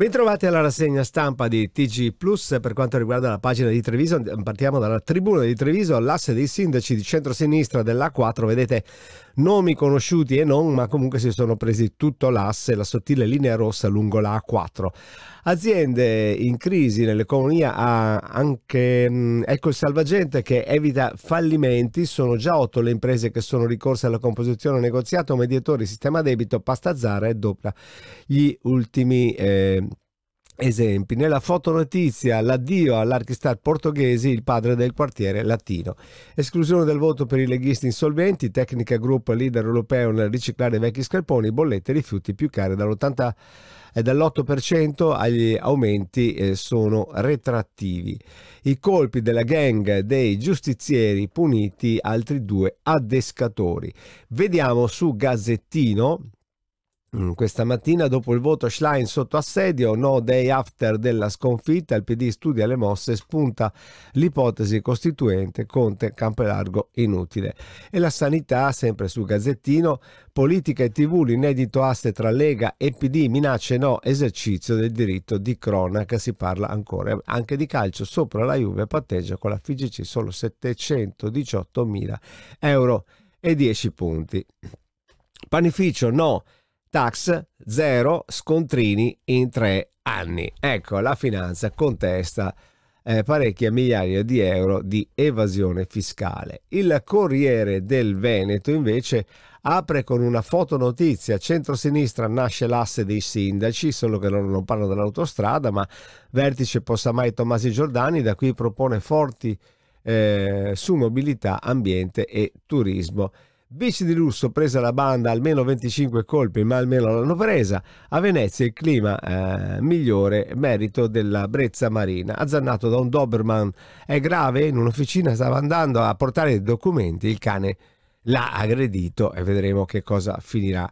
Bentrovati alla rassegna stampa di TG Plus per quanto riguarda la pagina di Treviso. Partiamo dalla tribuna di Treviso, all'asse dei sindaci di centro-sinistra dell'A4. Vedete nomi conosciuti e non, ma comunque si sono presi tutto l'asse, la sottile linea rossa lungo la A4. Aziende in crisi nell'economia ha anche, ecco il salvagente che evita fallimenti, sono già otto le imprese che sono ricorse alla composizione negoziato, mediatori, sistema debito, pasta zara e doppia gli ultimi... Eh, Esempi, nella fotonotizia l'addio all'archistar portoghesi, il padre del quartiere latino. Esclusione del voto per i leghisti insolventi, Tecnica Group leader europeo nel riciclare vecchi scarponi, bollette e rifiuti più care dall'80 e dall'8% agli aumenti eh, sono retrattivi. I colpi della gang dei giustizieri puniti altri due addescatori. Vediamo su Gazzettino Mm, questa mattina dopo il voto Schlein sotto assedio, no day after della sconfitta, il PD studia le mosse, spunta l'ipotesi costituente, Conte Campelargo inutile. E la sanità, sempre sul Gazzettino, politica e tv, l'inedito aste tra Lega e PD, minacce no, esercizio del diritto di cronaca, si parla ancora anche di calcio, sopra la Juve patteggia con la FIGC solo 718 mila euro e 10 punti. Panificio no tax zero scontrini in tre anni. Ecco, la finanza contesta eh, parecchie migliaia di euro di evasione fiscale. Il Corriere del Veneto invece apre con una fotonotizia. Centrosinistra nasce l'asse dei sindaci, solo che loro non parlano dell'autostrada, ma vertice possa mai Tommasi Giordani, da qui propone forti eh, su mobilità, ambiente e turismo. Bici di lusso presa la banda almeno 25 colpi, ma almeno l'hanno presa. A Venezia il clima eh, migliore, merito della brezza marina. Azzannato da un Doberman è grave, in un'officina stava andando a portare i documenti, il cane l'ha aggredito e vedremo che cosa finirà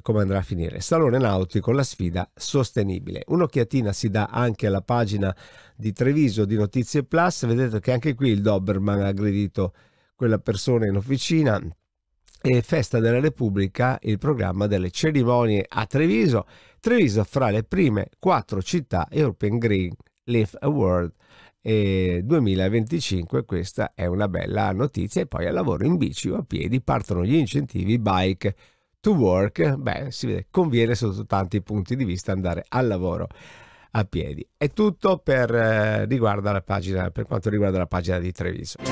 come andrà a finire. Salone Nautico, la sfida sostenibile. Un'occhiatina si dà anche alla pagina di Treviso di Notizie Plus, vedete che anche qui il Doberman ha aggredito quella persona in officina, e Festa della Repubblica il programma delle cerimonie a Treviso. Treviso fra le prime quattro città European Green Leaf Award e 2025 questa è una bella notizia e poi al lavoro in bici o a piedi partono gli incentivi bike to work beh si vede conviene sotto tanti punti di vista andare al lavoro a piedi è tutto per, eh, pagina, per quanto riguarda la pagina di Treviso